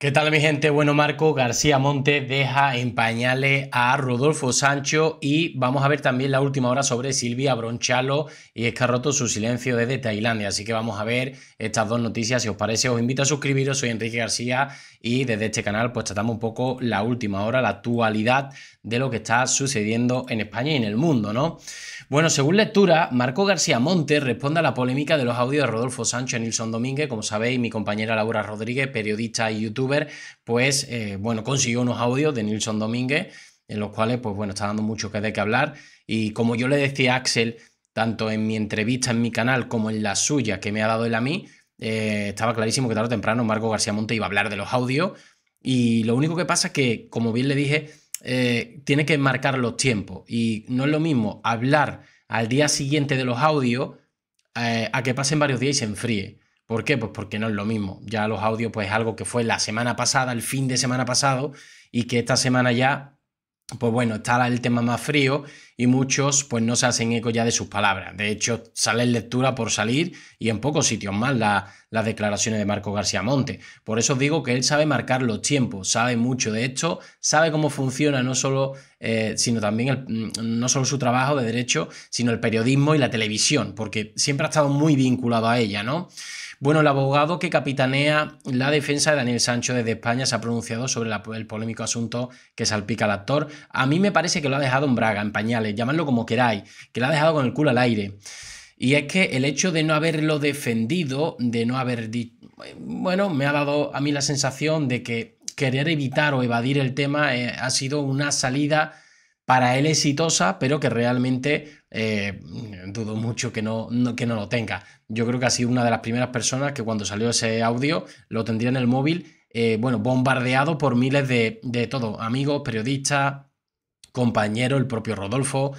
¿Qué tal mi gente? Bueno, Marco García Monte deja en pañales a Rodolfo Sancho y vamos a ver también la última hora sobre Silvia Bronchalo y es que ha roto su silencio desde Tailandia. Así que vamos a ver estas dos noticias. Si os parece, os invito a suscribiros. Soy Enrique García y desde este canal pues tratamos un poco la última hora, la actualidad de lo que está sucediendo en España y en el mundo, ¿no? Bueno, según lectura, Marco García Monte responde a la polémica de los audios de Rodolfo Sánchez y Nilson Domínguez. Como sabéis, mi compañera Laura Rodríguez, periodista y youtuber, pues, eh, bueno, consiguió unos audios de Nilson Domínguez, en los cuales, pues, bueno, está dando mucho que de que hablar. Y como yo le decía a Axel, tanto en mi entrevista en mi canal como en la suya que me ha dado él a mí, eh, estaba clarísimo que tarde o temprano Marco García Monte iba a hablar de los audios. Y lo único que pasa es que, como bien le dije, eh, tiene que marcar los tiempos. Y no es lo mismo hablar al día siguiente de los audios eh, a que pasen varios días y se enfríe. ¿Por qué? Pues porque no es lo mismo. Ya los audios, pues algo que fue la semana pasada, el fin de semana pasado, y que esta semana ya, pues bueno, está el tema más frío y muchos pues no se hacen eco ya de sus palabras. De hecho, sale en lectura por salir y en pocos sitios más las declaraciones de Marco García Monte. Por eso os digo que él sabe marcar los tiempos, sabe mucho de esto, sabe cómo funciona no solo, eh, sino también mm, no solo su trabajo de derecho, sino el periodismo y la televisión, porque siempre ha estado muy vinculado a ella, ¿no? Bueno, el abogado que capitanea la defensa de Daniel Sancho desde España se ha pronunciado sobre el polémico asunto que salpica al actor. A mí me parece que lo ha dejado en Braga, en pañales llamadlo como queráis, que la ha dejado con el culo al aire. Y es que el hecho de no haberlo defendido, de no haber dicho, bueno, me ha dado a mí la sensación de que querer evitar o evadir el tema eh, ha sido una salida para él exitosa, pero que realmente eh, dudo mucho que no, que no lo tenga. Yo creo que ha sido una de las primeras personas que cuando salió ese audio lo tendría en el móvil, eh, bueno, bombardeado por miles de, todos, amigos, periodistas, compañero, el propio Rodolfo,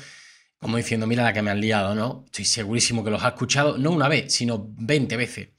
como diciendo, mira la que me han liado, ¿no? Estoy segurísimo que los ha escuchado, no una vez, sino 20 veces.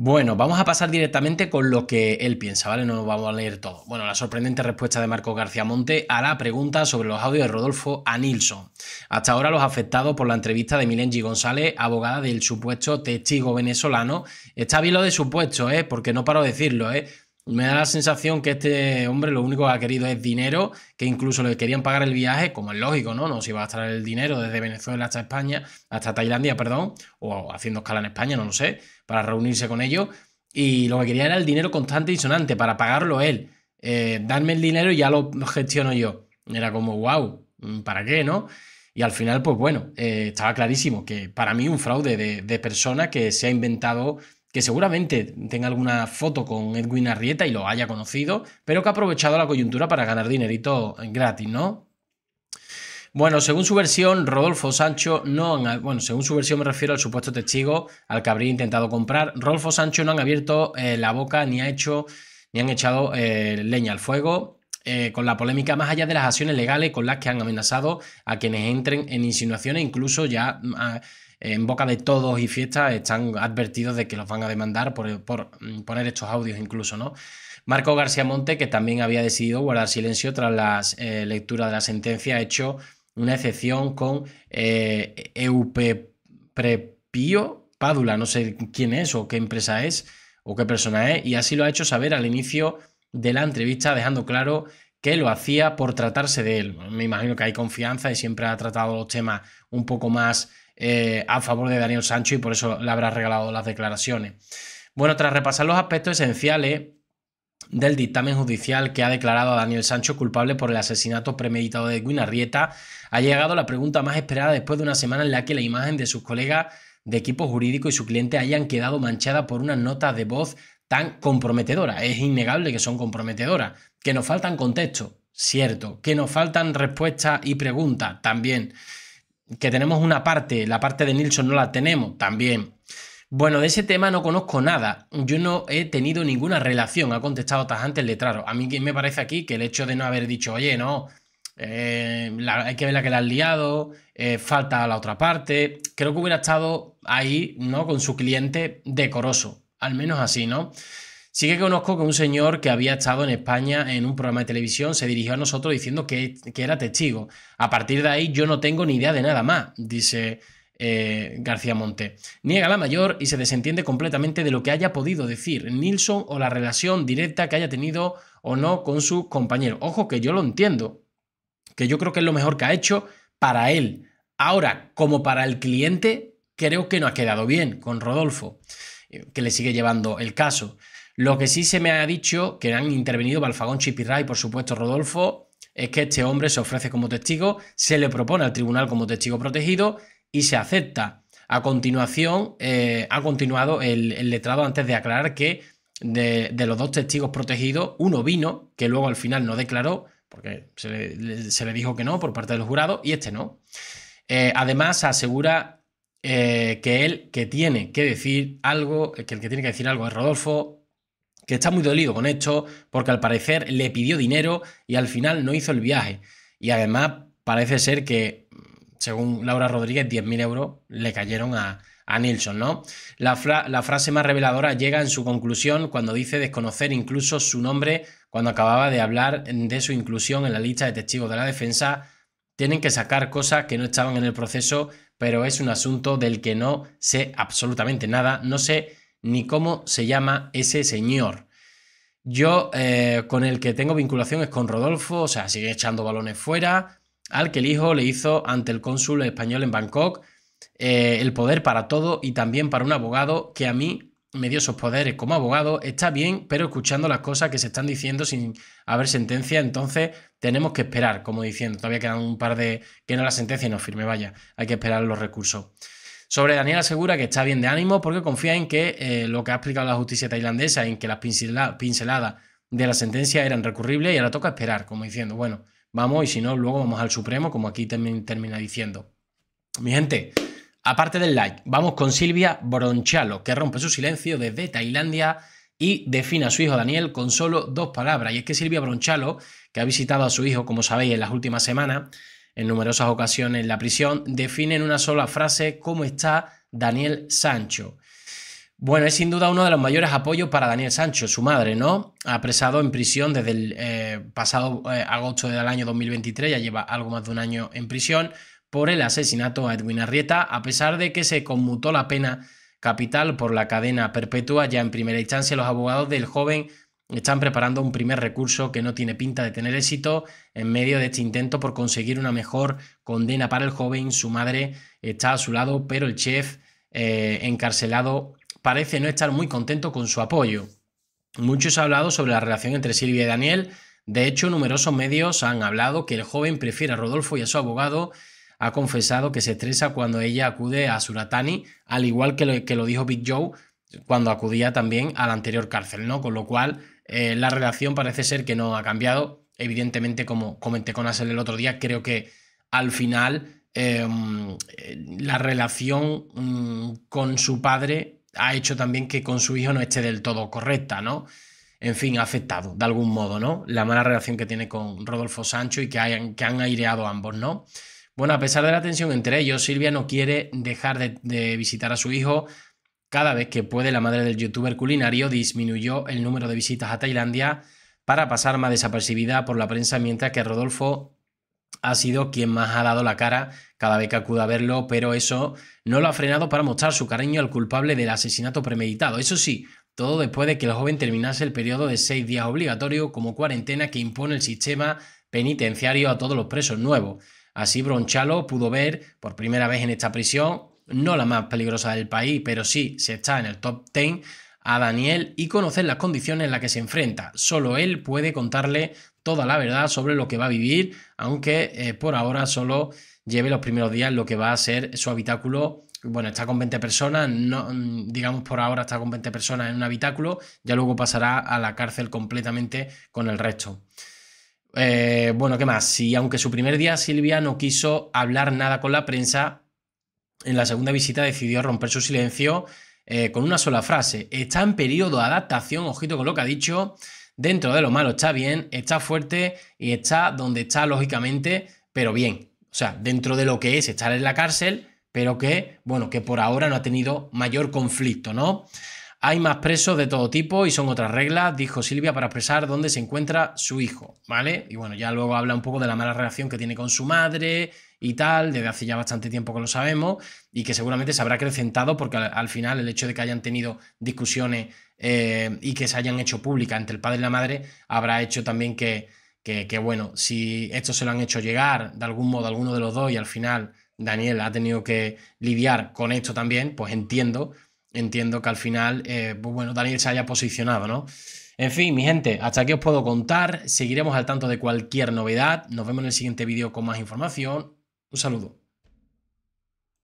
Bueno, vamos a pasar directamente con lo que él piensa, ¿vale? No lo vamos a leer todo. Bueno, la sorprendente respuesta de Marco García Monte a la pregunta sobre los audios de Rodolfo a Nilsson. Hasta ahora los afectados por la entrevista de Milenji González, abogada del supuesto testigo venezolano. Está bien lo de supuesto, ¿eh? Porque no paro de decirlo, ¿eh? Me da la sensación que este hombre lo único que ha querido es dinero, que incluso le querían pagar el viaje, como es lógico, ¿no? No se iba a traer el dinero desde Venezuela hasta España, hasta Tailandia, perdón, o haciendo escala en España, no lo sé, para reunirse con ellos. Y lo que quería era el dinero constante y sonante, para pagarlo él. Eh, darme el dinero y ya lo gestiono yo. Era como, wow, ¿para qué, no? Y al final, pues bueno, eh, estaba clarísimo que para mí un fraude de, de persona que se ha inventado que seguramente tenga alguna foto con Edwin Arrieta y lo haya conocido, pero que ha aprovechado la coyuntura para ganar dinerito gratis, ¿no? Bueno, según su versión, Rodolfo Sancho no bueno, según su versión me refiero al supuesto testigo al que habría intentado comprar. Rodolfo Sancho no han abierto eh, la boca ni ha hecho ni han echado eh, leña al fuego. Eh, con la polémica más allá de las acciones legales con las que han amenazado a quienes entren en insinuaciones, incluso ya mm, en boca de todos y fiestas están advertidos de que los van a demandar por, mm, poner estos audios incluso, ¿no? Marco García Monte, que también había decidido guardar silencio tras la eh, lectura de la sentencia, ha hecho una excepción con eh, EUP Pádula, no sé quién es o qué empresa es o qué persona es, y así lo ha hecho saber al inicio de la entrevista, dejando claro que lo hacía por tratarse de él. Me imagino que hay confianza y siempre ha tratado los temas un poco más eh, a favor de Daniel Sancho y por eso le habrá regalado las declaraciones. Bueno, tras repasar los aspectos esenciales del dictamen judicial que ha declarado a Daniel Sancho culpable por el asesinato premeditado de Edwin ha llegado la pregunta más esperada después de una semana en la que la imagen de sus colegas de equipo jurídico y su cliente hayan quedado manchada por unas notas de voz tan comprometedoras. Es innegable que son comprometedoras, que nos faltan contexto, cierto, que nos faltan respuestas y preguntas también que tenemos una parte, la parte de Nilsson no la tenemos también. Bueno, de ese tema no conozco nada. Yo no he tenido ninguna relación, ha contestado antes el letraro. A mí me parece aquí que el hecho de no haber dicho, oye, no, eh, hay que ver la que la han liado, eh, falta a la otra parte. Creo que hubiera estado ahí, ¿no? Con su cliente decoroso. Al menos así, ¿no? Sí que conozco que un señor que había estado en España en un programa de televisión se dirigió a nosotros diciendo que, era testigo. A partir de ahí yo no tengo ni idea de nada más, dice eh, García Monte. Niega la mayor y se desentiende completamente de lo que haya podido decir Nilsson o la relación directa que haya tenido o no con su compañero. Ojo que yo lo entiendo, que yo creo que es lo mejor que ha hecho para él. Ahora, como para el cliente, creo que no ha quedado bien con Rodolfo, eh, que le sigue llevando el caso. Lo que sí se me ha dicho, que han intervenido Balfagón Chipirra y por supuesto Rodolfo, es que este hombre se ofrece como testigo, se le propone al tribunal como testigo protegido y se acepta. A continuación, eh, ha continuado el, letrado antes de aclarar que de, los dos testigos protegidos, uno vino, que luego al final no declaró, porque se le, dijo que no por parte del jurado, y este no. Eh, además, asegura eh, que él que tiene que decir algo, que el que tiene que decir algo es Rodolfo, que está muy dolido con esto porque al parecer le pidió dinero y al final no hizo el viaje. Y además parece ser que, mm, según Laura Rodríguez, 10.000 euros le cayeron a, a Nilsson, ¿no? La, la, frase más reveladora llega en su conclusión cuando dice desconocer incluso su nombre cuando acababa de hablar de su inclusión en la lista de testigos de la defensa. Tienen que sacar cosas que no estaban en el proceso, pero es un asunto del que no sé absolutamente nada. No sé ni cómo se llama ese señor. Yo eh, con el que tengo vinculación es con Rodolfo, o sea, sigue echando balones fuera, al que el hijo le hizo ante el cónsul español en Bangkok eh, el poder para todo y también para un abogado que a mí me dio sus poderes como abogado, está bien, pero escuchando las cosas que se están diciendo sin haber sentencia, entonces tenemos que esperar, como diciendo, todavía quedan un par de que no la sentencia y no firme, vaya, hay que esperar los recursos. Sobre Daniel asegura que está bien de ánimo porque confía en que eh, lo que ha explicado la justicia tailandesa, en que las pinceladas, de la sentencia eran recurribles y ahora toca esperar, como diciendo, bueno, vamos y si no, luego vamos al Supremo, como aquí termina diciendo. Mi gente, aparte del like, vamos con Silvia Bronchalo, que rompe su silencio desde Tailandia y define a su hijo Daniel con solo dos palabras. Y es que Silvia Bronchalo, que ha visitado a su hijo, como sabéis, en las últimas semanas, en numerosas ocasiones la prisión, define en una sola frase cómo está Daniel Sancho. Bueno, es sin duda uno de los mayores apoyos para Daniel Sancho, su madre, ¿no? Apresado en prisión desde el eh, pasado eh, agosto del año 2023, ya lleva algo más de un año en prisión, por el asesinato a Edwin Arrieta, a pesar de que se conmutó la pena capital por la cadena perpetua, ya en primera instancia los abogados del joven están preparando un primer recurso que no tiene pinta de tener éxito en medio de este intento por conseguir una mejor condena para el joven. Su madre está a su lado, pero el chef eh, encarcelado parece no estar muy contento con su apoyo. Muchos han hablado sobre la relación entre Silvia y Daniel. De hecho, numerosos medios han hablado que el joven prefiere a Rodolfo y a su abogado. Ha confesado que se estresa cuando ella acude a Suratani, al igual que lo, que lo dijo Big Joe cuando acudía también a la anterior cárcel, ¿no? Con lo cual eh, la relación parece ser que no ha cambiado. Evidentemente, como comenté con Asel el otro día, creo que al final em, eh, la relación mm, con su padre ha hecho también que con su hijo no esté del todo correcta, ¿no? En fin, ha afectado de algún modo, ¿no? La mala relación que tiene con Rodolfo Sancho y que, que han aireado ambos, ¿no? Bueno, a pesar de la tensión entre ellos, Silvia no quiere dejar de, de visitar a su hijo, cada vez que puede, la madre del youtuber culinario disminuyó el número de visitas a Tailandia para pasar más desapercibida por la prensa, mientras que Rodolfo ha sido quien más ha dado la cara cada vez que acude a verlo, pero eso no lo ha frenado para mostrar su cariño al culpable del asesinato premeditado. Eso sí, todo después de que el joven terminase el periodo de seis días obligatorio como cuarentena que impone el sistema penitenciario a todos los presos nuevos. Así Bronchalo pudo ver por primera vez en esta prisión no la más peligrosa del país, pero sí se está en el top 10 a Daniel y conocer las condiciones en las que se enfrenta. Solo él puede contarle toda la verdad sobre lo que va a vivir, aunque eh, por ahora solo lleve los primeros días lo que va a ser su habitáculo. Bueno, está con 20 personas, no, mm, digamos por ahora está con 20 personas en un habitáculo, ya luego pasará a la cárcel completamente con el resto. Eh, bueno, ¿qué más? Si aunque su primer día Silvia no quiso hablar nada con la prensa, en la segunda visita decidió romper su silencio eh, con una sola frase. Está en periodo de adaptación, ojito con lo que ha dicho. Dentro de lo malo está bien, está fuerte y está donde está lógicamente, pero bien. O sea, dentro de lo que es estar en la cárcel, pero que, bueno, que por ahora no ha tenido mayor conflicto, ¿no? Hay más presos de todo tipo y son otras reglas, dijo Silvia para expresar dónde se encuentra su hijo, ¿vale? Y bueno, ya luego habla un poco de la mala relación que tiene con su madre, y tal, desde hace ya bastante tiempo que lo sabemos y que seguramente se habrá acrecentado porque al, final el hecho de que hayan tenido discusiones eh, y que se hayan hecho públicas entre el padre y la madre habrá hecho también que, que, bueno, si esto se lo han hecho llegar de algún modo a alguno de los dos y al final Daniel ha tenido que lidiar con esto también, pues entiendo, entiendo que al final, eh, pues bueno, Daniel se haya posicionado, ¿no? En fin, mi gente, hasta aquí os puedo contar. Seguiremos al tanto de cualquier novedad. Nos vemos en el siguiente vídeo con más información. Un saludo.